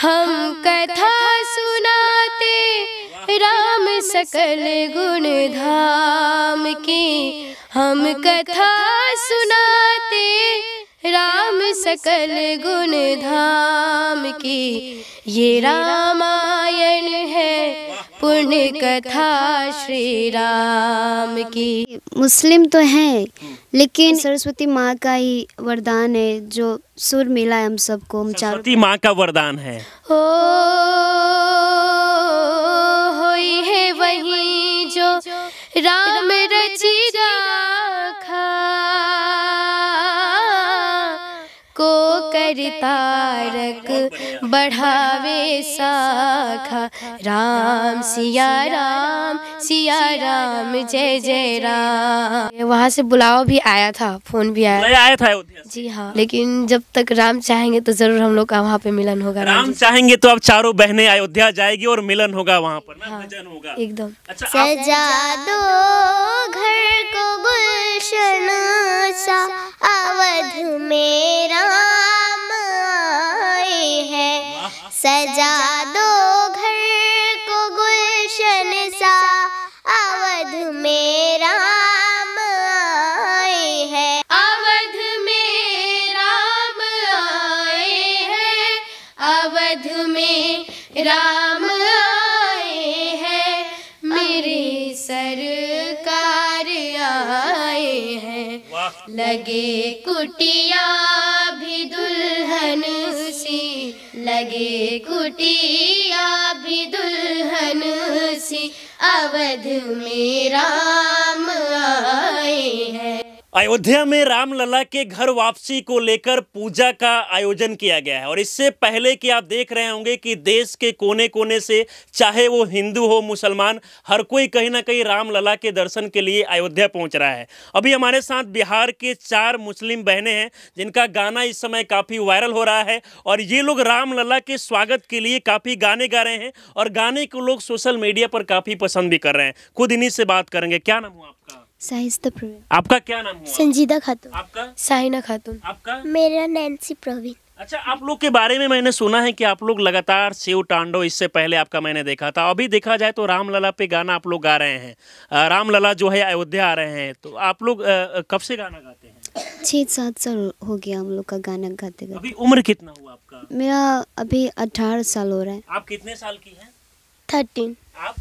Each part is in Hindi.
हम कथा सुनाते राम सकल गुण धाम की हम कथा सुनाते राम सकल गुण धाम की ये रामायण है पुण्य कथा श्री राम की मुस्लिम तो हैं हम्म। लेकिन तो सरस्वती माँ का ही वरदान है जो सुर मिला है हम सबको हम सरस्वती माँ का वरदान है हो है वही जो राम रची तारक बढ़ावे साखा राम सिया राम सिया राम जय जय राम वहाँ से बुलावा भी आया था फोन भी आया आया था जी हाँ लेकिन जब तक राम चाहेंगे तो जरूर हम लोग का वहाँ पे मिलन होगा राम चाहेंगे तो अब चारों बहनें अयोध्या जाएगी और मिलन होगा वहाँ पर हाँ, एकदम अच्छा सजा दो घर वध में राम आए हैं मेरे सरकार आए हैं लगे कुटिया भी दुल्हन सी लगे कुटिया भी दुल्हन सी अवध में राम अयोध्या में रामलला के घर वापसी को लेकर पूजा का आयोजन किया गया है और इससे पहले कि आप देख रहे होंगे कि देश के कोने कोने से चाहे वो हिंदू हो मुसलमान हर कोई कहीं ना कहीं रामलला के दर्शन के लिए अयोध्या पहुंच रहा है अभी हमारे साथ बिहार के चार मुस्लिम बहनें हैं जिनका गाना इस समय काफ़ी वायरल हो रहा है और ये लोग रामलला के स्वागत के लिए काफ़ी गाने गा रहे हैं और गाने को लोग सोशल मीडिया पर काफ़ी पसंद भी कर रहे हैं खुद इन्हीं से बात करेंगे क्या नाम हुआ आपका साहिस्ता प्रवीण आपका क्या नाम हुआ? संजीदा खातून आपका साहिना खातून आपका मेरा नैन्सी प्रवीण अच्छा आप लोग के बारे में मैंने सुना है कि आप लोग लगातार शिव टांडो इससे पहले आपका मैंने देखा था अभी देखा जाए तो रामलला पे गाना आप लोग गा रहे हैं रामलला जो है अयोध्या आ रहे हैं तो आप लोग कब से गाना गाते हैं छः सात साल हो गया हम लोग का गाना गाते गाते अभी उम्र कितना हुआ आपका मेरा अभी अठारह साल हो रहा है आप कितने साल की हैं थर्टीन आप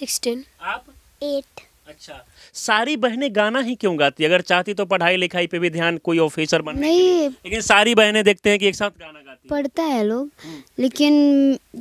सिक्सटीन आप एट अच्छा सारी बहनें गाना ही क्यों गाती अगर चाहती तो पढ़ाई लिखाई पे भी ध्यान कोई ऑफिसर बन नहीं लेकिन सारी बहनें देखते हैं कि एक साथ गाना गाती पढ़ता है लोग हम्म। लेकिन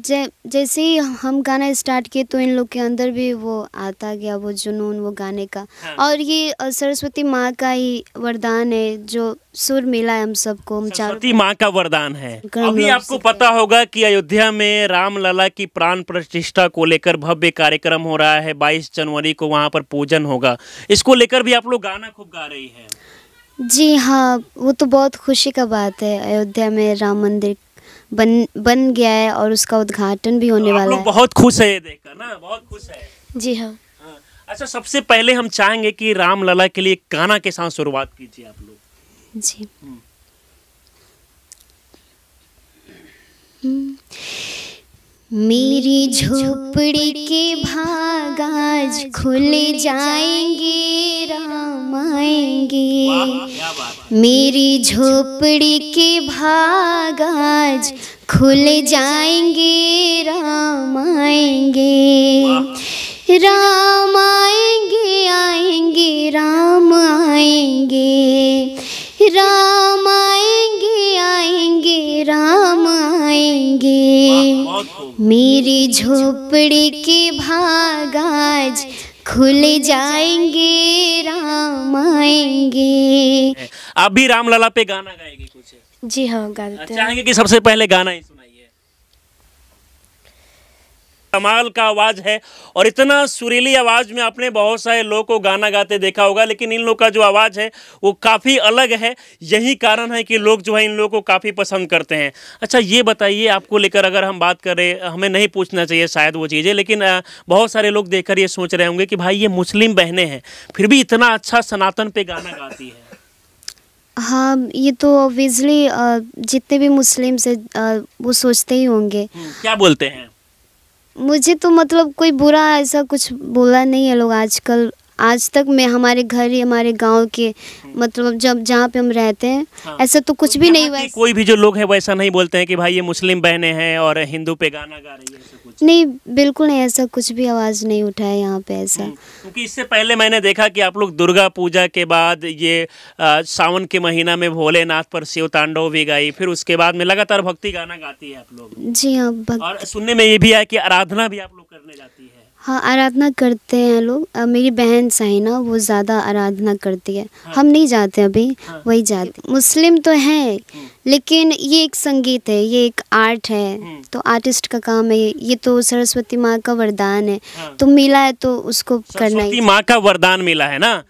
जै, जैसे ही हम गाना स्टार्ट किए तो इन लोग के अंदर भी वो आता गया वो जुनून वो गाने का हाँ। और ये सरस्वती माँ का ही वरदान है जो सुर मिला है हम सबको सरस्वती माँ का वरदान है अभी आपको पता होगा कि अयोध्या में रामलला की प्राण प्रतिष्ठा को लेकर भव्य कार्यक्रम हो रहा है 22 जनवरी को वहाँ पर पूजन होगा इसको लेकर भी आप लोग गाना खूब गा रही है जी हाँ वो तो बहुत खुशी का बात है अयोध्या में राम मंदिर बन बन गया है और उसका उद्घाटन भी होने तो वाला है बहुत खुश है ये देखकर ना बहुत खुश है जी हाँ।, हाँ अच्छा सबसे पहले हम चाहेंगे कि राम लला के लिए गाना के साथ शुरुआत कीजिए आप लोग जी हम्म। हम्म। मेरी झोपड़ी के भाग आज खुल जाएंगे राम आएंगे मेरी झोपड़ी के भाग आज खुल जाएंगे राम आएंगे राम आएंगे झोपड़ी के भागाज खुल जाएंगे राम आएंगे आप भी रामलला पे गाना गाएगी कुछ जी हाँ गा चाहेंगे कि सबसे पहले गाना ही सुना कमाल का आवाज़ है और इतना सुरीली आवाज़ में आपने बहुत सारे लोगों को गाना गाते देखा होगा लेकिन इन लोग का जो आवाज़ है वो काफ़ी अलग है यही कारण है कि लोग जो है इन लोगों को काफ़ी पसंद करते हैं अच्छा ये बताइए आपको लेकर अगर हम बात करें हमें नहीं पूछना चाहिए शायद वो चीज़ें लेकिन बहुत सारे लोग देखकर ये सोच रहे होंगे कि भाई ये मुस्लिम बहनें हैं फिर भी इतना अच्छा सनातन पे गाना गाती है हाँ ये तो ऑब्वियसली जितने भी मुस्लिम्स है वो सोचते ही होंगे हम्म, क्या बोलते हैं मुझे तो मतलब कोई बुरा ऐसा कुछ बोला नहीं है लोग आजकल आज तक मैं हमारे घर ही हमारे गांव के मतलब जब जहाँ पे हम रहते हैं हाँ। ऐसा तो कुछ तो भी नहीं हुआ कोई भी जो लोग हैं वैसा नहीं बोलते हैं कि भाई ये मुस्लिम बहने हैं और हिंदू पे गाना गा रही है नहीं बिल्कुल नहीं ऐसा कुछ भी आवाज़ नहीं उठा है यहाँ पे ऐसा हम्म, क्योंकि इससे पहले मैंने देखा कि आप लोग दुर्गा पूजा के बाद ये सावन के महीना में भोलेनाथ पर शिव तांडव भी गाई फिर उसके बाद में लगातार भक्ति गाना गाती है आप लोग जी हाँ और सुनने में ये भी आया कि आराधना भी आप लोग करने जाती है हाँ आराधना करते हैं लोग मेरी बहन साइना वो ज़्यादा आराधना करती है हाँ। हम नहीं जाते अभी हाँ। वही जाते मुस्लिम तो हैं हम्म। लेकिन ये एक संगीत है ये एक आर्ट है हम्म। तो आर्टिस्ट का काम है ये तो सरस्वती माँ का वरदान है हाँ। तो मिला है तो उसको करना ही माँ का वरदान मिला है ना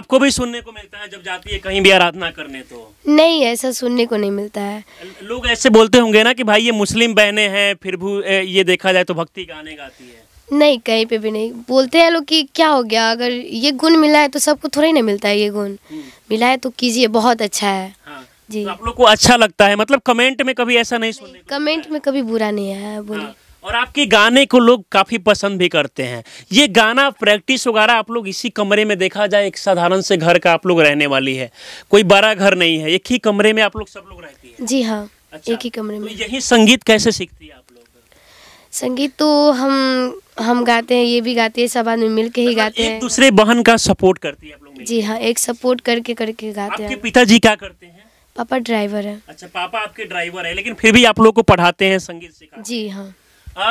आपको भी सुनने को मिलता है जब जाती है कहीं भी आराधना करने तो नहीं ऐसा सुनने को नहीं मिलता है लोग ऐसे बोलते होंगे ना कि भाई ये मुस्लिम बहने हैं फिर भी ये देखा जाए तो भक्ति गाने गाती है नहीं कहीं पे भी नहीं बोलते हैं लोग कि क्या हो गया अगर ये गुण मिला है तो सबको थोड़ा ही नहीं मिलता है ये गुण हम्म। मिला है तो कीजिए बहुत अच्छा है हाँ। जी तो आप लोग को अच्छा लगता है मतलब कमेंट में कभी ऐसा नहीं सुनने कमेंट में कभी बुरा नहीं है बोले हाँ। और आपके गाने को लोग काफ़ी पसंद भी करते हैं ये गाना प्रैक्टिस वगैरह आप लोग इसी कमरे में देखा जाए एक साधारण से घर का आप लोग रहने वाली है कोई बड़ा घर नहीं है एक ही कमरे में आप लोग सब लोग रहती है जी हाँ अच्छा, एक ही कमरे में तो यही संगीत कैसे सीखती है आप संगीत तो हम हम गाते हैं ये भी गाते हैं सब आदमी मिल के ही मतलब गाते हैं दूसरे बहन का सपोर्ट करती है आप लोग जी हाँ एक सपोर्ट करके करके गाते हैं पिताजी क्या करते हैं पापा ड्राइवर है अच्छा पापा आपके ड्राइवर है लेकिन फिर भी आप लोग को पढ़ाते हैं संगीत सिखा जी हाँ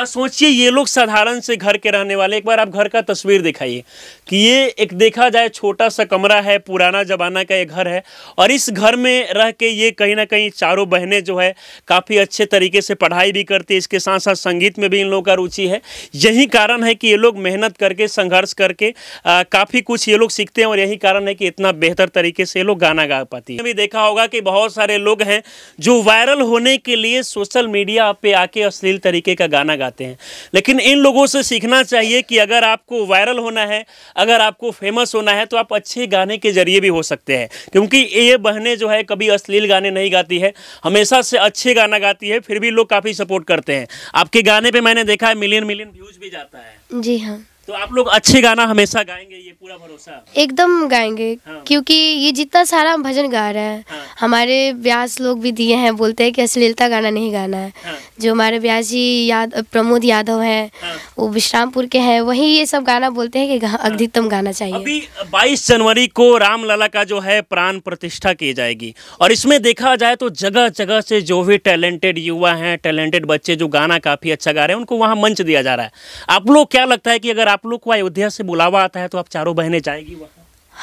सोचिए ये लोग साधारण से घर के रहने वाले एक बार आप घर का तस्वीर दिखाइए कि ये एक देखा जाए छोटा सा कमरा है पुराना ज़माना का ये घर है और इस घर में रह के ये कहीं ना कहीं चारों बहनें जो है काफ़ी अच्छे तरीके से पढ़ाई भी करती है इसके साथ साथ संगीत में भी इन लोगों का रुचि है यही कारण है कि ये लोग मेहनत करके संघर्ष करके काफ़ी कुछ ये लोग सीखते हैं और यही कारण है कि इतना बेहतर तरीके से ये लोग गाना गा पाती है भी देखा होगा कि बहुत सारे लोग हैं जो वायरल होने के लिए सोशल मीडिया पर आके अश्लील तरीके का गाना गाना गाते हैं लेकिन इन लोगों से सीखना चाहिए कि अगर आपको वायरल होना है अगर आपको फेमस होना है तो आप अच्छे गाने के जरिए भी हो सकते हैं क्योंकि ये बहनें जो है कभी अश्लील गाने नहीं गाती है हमेशा से अच्छे गाना गाती है फिर भी लोग काफ़ी सपोर्ट करते हैं आपके गाने पर मैंने देखा है मिलियन मिलियन व्यूज़ भी जाता है जी हाँ तो आप लोग अच्छे गाना हमेशा गाएंगे ये पूरा भरोसा एकदम गाएंगे हाँ। क्योंकि ये जितना सारा भजन गा रहे हैं हाँ। हमारे व्यास लोग भी दिए हैं बोलते हैं कि अश्लीलता गाना नहीं गाना है हाँ। जो हमारे व्यास जी याद प्रमोद यादव हैं हाँ। वो विश्रामपुर के हैं वही ये सब गाना बोलते हैं कि हाँ। अधिकतम गाना चाहिए अभी बाईस जनवरी को रामलला का जो है प्राण प्रतिष्ठा की जाएगी और इसमें देखा जाए तो जगह जगह से जो भी टैलेंटेड युवा हैं टैलेंटेड बच्चे जो गाना काफ़ी अच्छा गा रहे हैं उनको वहाँ मंच दिया जा रहा है आप लोग क्या लगता है कि अगर आप लोग को अयोध्या से बुलावा आता है तो आप चारों बहने जाएगी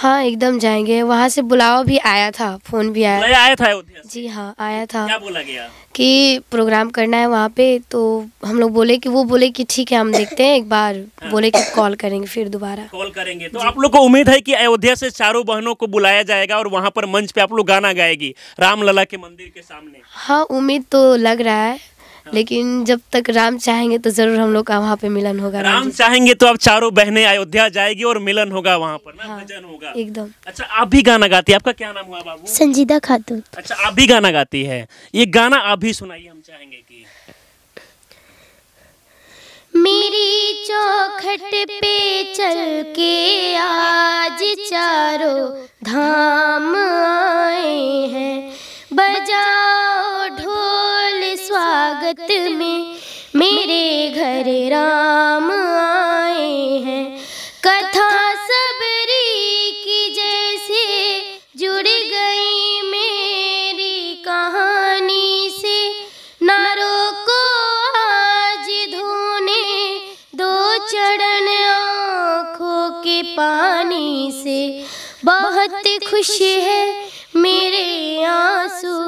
हाँ एकदम जाएंगे वहाँ से बुलावा भी आया था फोन भी आया आया था अयोध्या जी हाँ आया था क्या बोला गया कि प्रोग्राम करना है वहाँ पे तो हम लोग बोले कि वो बोले कि ठीक है हम देखते हैं एक बार हाँ। बोले कि कॉल करेंगे फिर दोबारा कॉल करेंगे तो आप लोग को उम्मीद है कि अयोध्या से चारों बहनों को बुलाया जाएगा और वहाँ पर मंच पे आप लोग गाना गाएगी राम लला के मंदिर के सामने हाँ उम्मीद तो लग रहा है हाँ। लेकिन जब तक राम चाहेंगे तो जरूर हम लोग का वहाँ पे मिलन होगा राम चाहेंगे तो आप चारों बहनें अयोध्या जाएगी और मिलन होगा वहाँ पर ना हाँ, भजन होगा एकदम अच्छा आप भी गाना गाती है आपका क्या नाम हुआ बाबू संजीदा खातून अच्छा आप भी गाना गाती है ये गाना आप भी सुनाइए हम चाहेंगे की मेरी चौखट पे चल के आज चारों धाम आए हैं बजा जगत में मेरे घर राम आए हैं कथा सबरी की जैसे जुड़ गई मेरी कहानी से नारों को आज धोने दो चरण आँखों के पानी से बहुत खुश है मेरे आंसू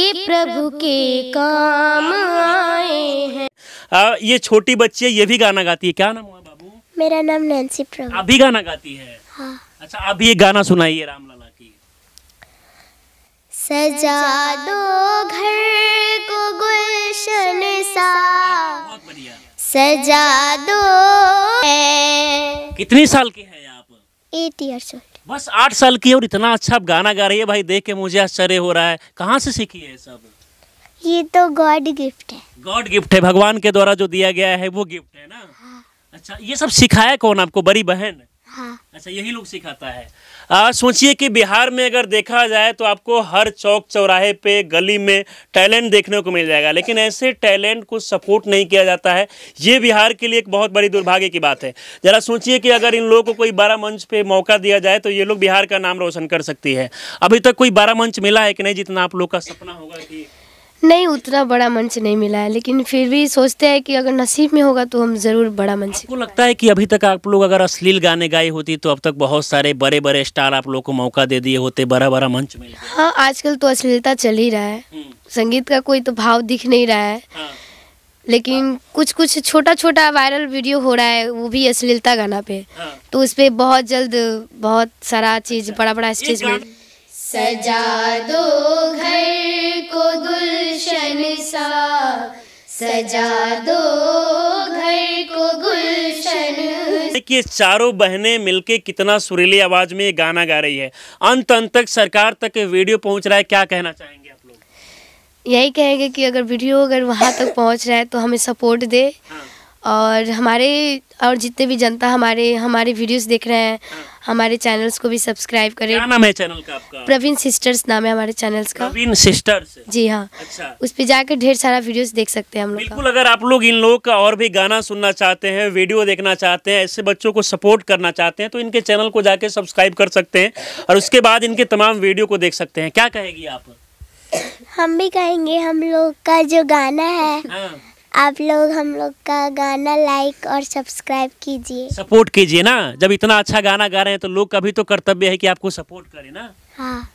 के प्रभु के काम आए हैं आ, ये छोटी बच्ची है ये भी गाना गाती है क्या नाम हुआ बाबू मेरा नाम नैन्सी प्रभु अभी गाना गाती है हाँ। अच्छा अभी ये गाना सुनाइए रामलाला की सजा दो घर को गुलशन सा सजा दो कितनी साल की है आप एट ईयर्स बस आठ साल की है और इतना अच्छा आप गाना गा रही है भाई देख के मुझे आश्चर्य हो रहा है कहाँ से सीखी है सब ये तो गॉड गिफ्ट है गॉड गिफ्ट है भगवान के द्वारा जो दिया गया है वो गिफ्ट है ना हाँ। अच्छा ये सब सिखाया कौन आपको बड़ी बहन हाँ। अच्छा यही लोग सिखाता है सोचिए कि बिहार में अगर देखा जाए तो आपको हर चौक चौराहे पे गली में टैलेंट देखने को मिल जाएगा लेकिन ऐसे टैलेंट को सपोर्ट नहीं किया जाता है ये बिहार के लिए एक बहुत बड़ी दुर्भाग्य की बात है ज़रा सोचिए कि अगर इन लोगों को कोई बारह मंच पे मौका दिया जाए तो ये लोग बिहार का नाम रोशन कर सकती है अभी तक कोई बारह मंच मिला है कि नहीं जितना आप लोग का सपना होगा कि नहीं उतना बड़ा मंच नहीं मिला है लेकिन फिर भी सोचते हैं कि अगर नसीब में होगा तो हम ज़रूर बड़ा मंच आपको लगता है कि अभी तक आप लोग अगर अश्लील गाने गाए होती तो अब तक बहुत सारे बड़े बड़े स्टार आप लोग को मौका दे दिए होते बड़ा बड़ा मंच मिल हाँ आजकल तो अश्लीलता चल ही रहा है हम्म। संगीत का कोई तो भाव दिख नहीं रहा है हाँ। लेकिन कुछ कुछ छोटा छोटा वायरल वीडियो हो रहा है वो भी अश्लीलता गाना पे हाँ। तो उस पर बहुत जल्द बहुत सारा चीज़ बड़ा अच्छा। बड़ा स्टेज में सजा दो घर को गुलशन सा सजा दो घर को गुलशन ये चारों बहनें मिलके कितना सुरीली आवाज में गाना गा रही है अंत अंत तक सरकार तक वीडियो पहुंच रहा है क्या कहना चाहेंगे आप लोग यही कहेंगे कि अगर वीडियो अगर वहाँ तक पहुंच रहा है तो हमें सपोर्ट दे हाँ। और हमारे और जितने भी जनता हमारे हमारे वीडियोस देख रहे हैं हमारे चैनल्स को भी सब्सक्राइब करें क्या नाम है चैनल का आपका प्रवीण सिस्टर्स नाम है हमारे चैनल्स का प्रवीण सिस्टर्स जी हाँ अच्छा उस पर जाकर ढेर सारा वीडियोस देख सकते हैं हम लोग बिल्कुल अगर आप लोग इन लोगों का और भी गाना सुनना चाहते हैं वीडियो देखना चाहते हैं ऐसे बच्चों को सपोर्ट करना चाहते हैं तो इनके चैनल को जाके सब्सक्राइब कर सकते हैं और उसके बाद इनके तमाम वीडियो को देख सकते हैं क्या कहेगी आप हम भी कहेंगे हम लोग का जो गाना है हाँ। आप लोग हम लोग का गाना लाइक और सब्सक्राइब कीजिए सपोर्ट कीजिए ना जब इतना अच्छा गाना गा रहे हैं तो लोग का भी तो कर्तव्य है कि आपको सपोर्ट करें ना हाँ